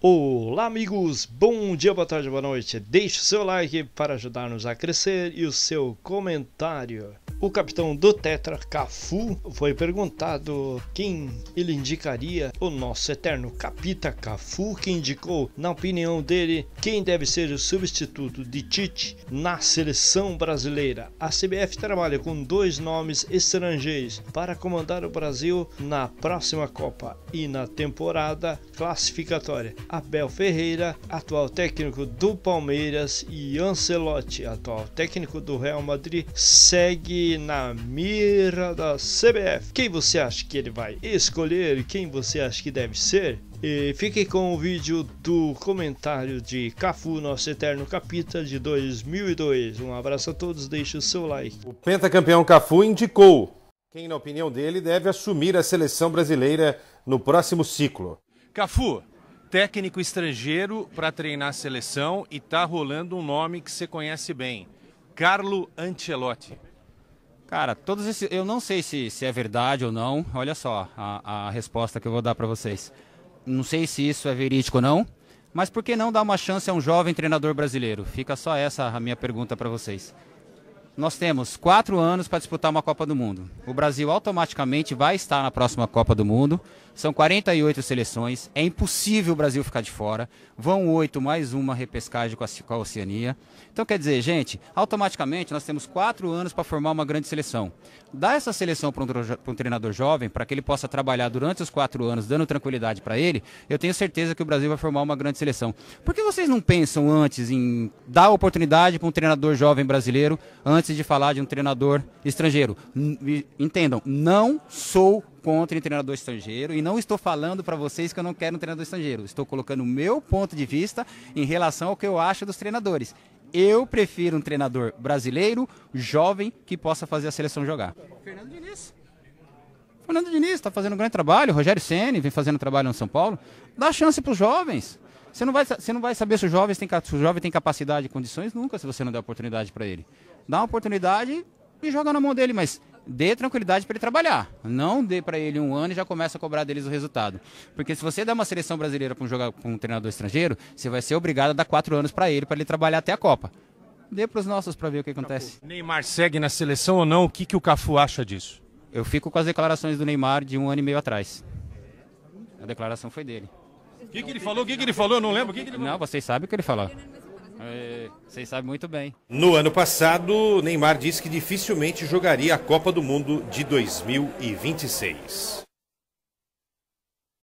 Olá, amigos! Bom dia, boa tarde, boa noite. Deixe o seu like para ajudar-nos a crescer e o seu comentário. O capitão do Tetra, Cafu, foi perguntado quem ele indicaria o nosso eterno capita Cafu, que indicou, na opinião dele, quem deve ser o substituto de Tite na seleção brasileira. A CBF trabalha com dois nomes estrangeiros para comandar o Brasil na próxima Copa e na temporada classificatória. Abel Ferreira, atual técnico do Palmeiras, e Ancelotti, atual técnico do Real Madrid, segue na mira da CBF. Quem você acha que ele vai escolher? Quem você acha que deve ser? E fique com o vídeo do comentário de Cafu, nosso eterno capita de 2002. Um abraço a todos, deixe o seu like. O pentacampeão Cafu indicou quem, na opinião dele, deve assumir a seleção brasileira no próximo ciclo. Cafu, técnico estrangeiro para treinar a seleção e está rolando um nome que você conhece bem, Carlo Ancelotti. Cara, todos esses, eu não sei se, se é verdade ou não. Olha só a, a resposta que eu vou dar para vocês. Não sei se isso é verídico ou não, mas por que não dar uma chance a um jovem treinador brasileiro? Fica só essa a minha pergunta para vocês nós temos quatro anos para disputar uma Copa do Mundo. O Brasil automaticamente vai estar na próxima Copa do Mundo. São 48 seleções. É impossível o Brasil ficar de fora. Vão oito mais uma repescagem com a, com a Oceania. Então, quer dizer, gente, automaticamente nós temos quatro anos para formar uma grande seleção. Dá essa seleção para um, para um treinador jovem, para que ele possa trabalhar durante os quatro anos, dando tranquilidade para ele. Eu tenho certeza que o Brasil vai formar uma grande seleção. Por que vocês não pensam antes em dar oportunidade para um treinador jovem brasileiro antes? antes de falar de um treinador estrangeiro. Entendam, não sou contra um treinador estrangeiro e não estou falando para vocês que eu não quero um treinador estrangeiro. Estou colocando o meu ponto de vista em relação ao que eu acho dos treinadores. Eu prefiro um treinador brasileiro, jovem, que possa fazer a seleção jogar. Fernando Diniz. Fernando Diniz está fazendo um grande trabalho, Rogério Ceni vem fazendo trabalho no São Paulo. Dá chance para os jovens. Você não, vai, você não vai saber se o jovem tem, se o jovem tem capacidade e condições nunca se você não der oportunidade para ele dá uma oportunidade e joga na mão dele, mas dê tranquilidade para ele trabalhar. Não dê para ele um ano e já começa a cobrar deles o resultado. Porque se você der uma seleção brasileira para um, jogador, com um treinador estrangeiro, você vai ser obrigado a dar quatro anos para ele, para ele trabalhar até a Copa. Dê para os nossos para ver o que acontece. Neymar segue na seleção ou não? O que, que o Cafu acha disso? Eu fico com as declarações do Neymar de um ano e meio atrás. A declaração foi dele. O que, que ele falou? O que, que ele falou? Eu não lembro. Que que ele... Não, vocês sabem o que ele falou. É, vocês sabem muito bem. No ano passado, Neymar disse que dificilmente jogaria a Copa do Mundo de 2026.